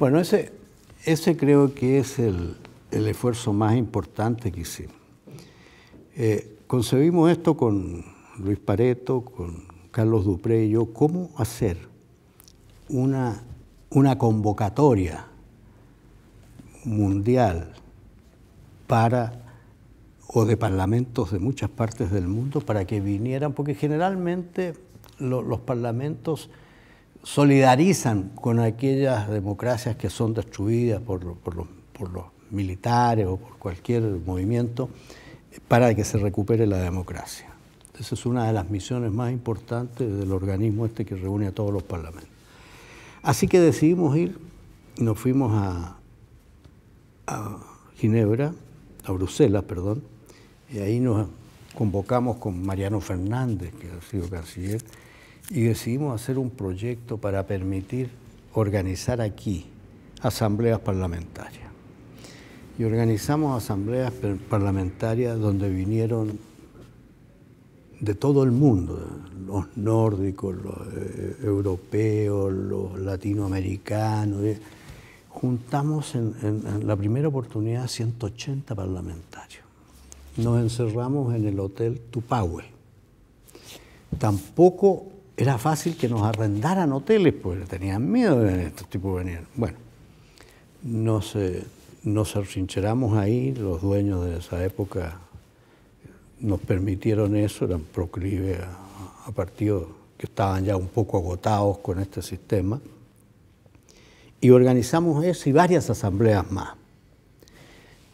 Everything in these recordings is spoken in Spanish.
Bueno, ese, ese creo que es el, esfuerzo más importante que hicimos. Eh, concebimos esto con Luis Pareto, con Carlos Dupré y yo, cómo hacer una, convocatoria mundial para o de parlamentos de muchas partes del mundo para que vinieran, porque generalmente los parlamentos solidarizan con aquellas democracias que son destruidas por, los militares o por cualquier movimiento eh, para que se recupere la democracia. Esa es una de las misiones más importantes del organismo este que reúne a todos los parlamentos. Así que decidimos ir, nos fuimos a, a Ginebra, a Bruselas, perdón, y ahí nos convocamos con Mariano Fernández, que ha sido canciller, y decidimos hacer un proyecto para permitir organizar aquí asambleas parlamentarias. Y organizamos asambleas parlamentarias donde vinieron de todo el mundo, los nórdicos, los eh, europeos, los latinoamericanos. Eh. Juntamos en, la primera oportunidad 180 parlamentarios. Nos encerramos en el Hotel Tupahue. Tampoco era fácil que nos arrendaran hoteles, porque tenían miedo de estos tipos venir. Bueno, nos, eh, nos ahí, los dueños de esa época nos permitieron eso, eran proclives a, a partidos que estaban ya un poco agotados con este sistema, y organizamos eso y varias asambleas más.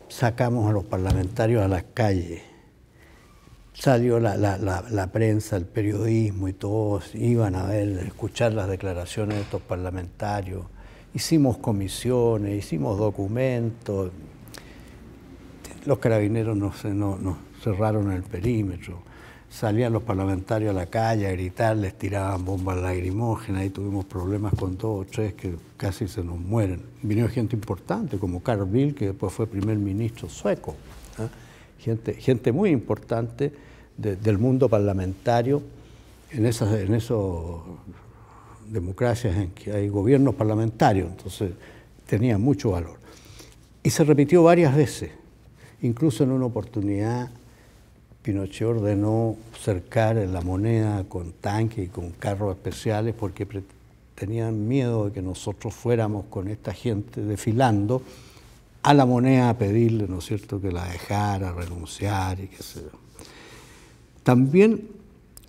Sacamos a los parlamentarios a las calles, salió la, prensa, el periodismo y todos iban a ver, escuchar las declaraciones de estos parlamentarios. Hicimos comisiones, hicimos documentos. Los carabineros nos, no, cerraron el perímetro. Salían los parlamentarios a la calle a gritar, les tiraban bombas lagrimógenas y tuvimos problemas con dos o tres que casi se nos mueren. Vino gente importante como Carl Bill, que después fue primer ministro sueco. ¿ah? gente, muy importante del mundo parlamentario, en esas democracias en que hay gobiernos parlamentarios, entonces tenía mucho valor. Y se repitió varias veces, incluso en una oportunidad Pinochet ordenó cercar la moneda con tanques y con carros especiales porque tenían miedo de que nosotros fuéramos con esta gente desfilando a la moneda a pedirle, ¿no es cierto?, que la dejara, renunciar y qué sé yo. También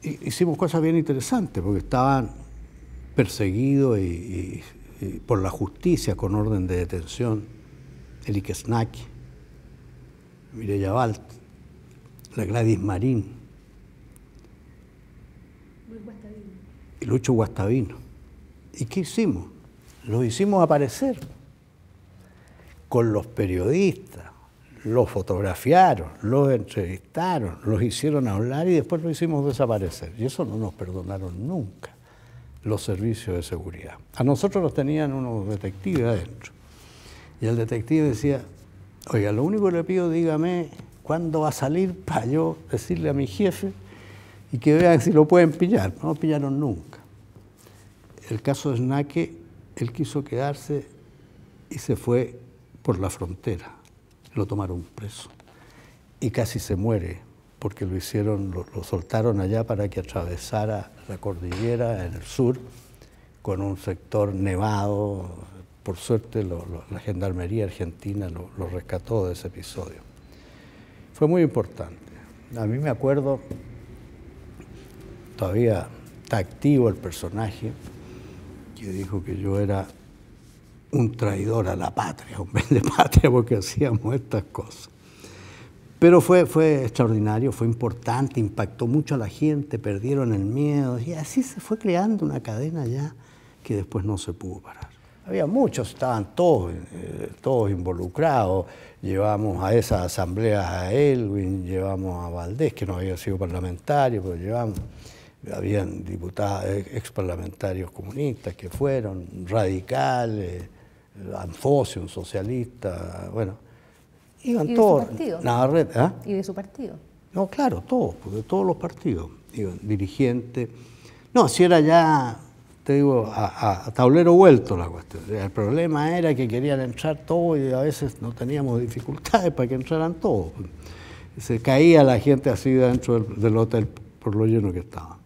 hicimos cosas bien interesantes, porque estaban perseguidos y, por la justicia con orden de detención, el Ikesnaki, Mireya Balt, la Gladys Marín, y Lucho Guastavino. ¿Y qué hicimos? Los hicimos aparecer con los periodistas, los fotografiaron, los entrevistaron, los hicieron hablar y después lo hicimos desaparecer. Y eso no nos perdonaron nunca los servicios de seguridad. A nosotros los tenían unos detectives adentro. Y el detective decía, oiga, lo único que le pido, dígame cuándo va a salir para yo decirle a mi jefe y que vean si lo pueden pillar. No lo pillaron nunca. El caso de Snake, él quiso quedarse y se fue por la frontera. Lo tomaron preso. Y casi se muere porque lo hicieron, lo, soltaron allá para que atravesara la cordillera en el sur con un sector nevado. Por suerte la gendarmería argentina lo, rescató de ese episodio. Fue muy importante. A mí me acuerdo, todavía está activo el personaje, que dijo que yo era un traidor a la patria, un de patria porque hacíamos estas cosas. Pero fue, fue extraordinario, fue importante, impactó mucho a la gente, perdieron el miedo y así se fue creando una cadena ya que después no se pudo parar. Había muchos, estaban todos, eh, todos involucrados. Llevamos a esas asambleas a Elwin, llevamos a Valdés, que no había sido parlamentario, pero llevamos. Habían diputados, eh, ex parlamentarios comunistas que fueron, radicales. Anfosio, un socialista, bueno. Iban ¿Y de Su partido? ¿ah? ¿Y de su partido? No, claro, todos, de todos los partidos. Iban dirigentes. No, si era ya, te digo, a, tablero vuelto la cuestión. El problema era que querían entrar todos y a veces no teníamos dificultades para que entraran todos. Se caía la gente así dentro del, del hotel por lo lleno que estaba.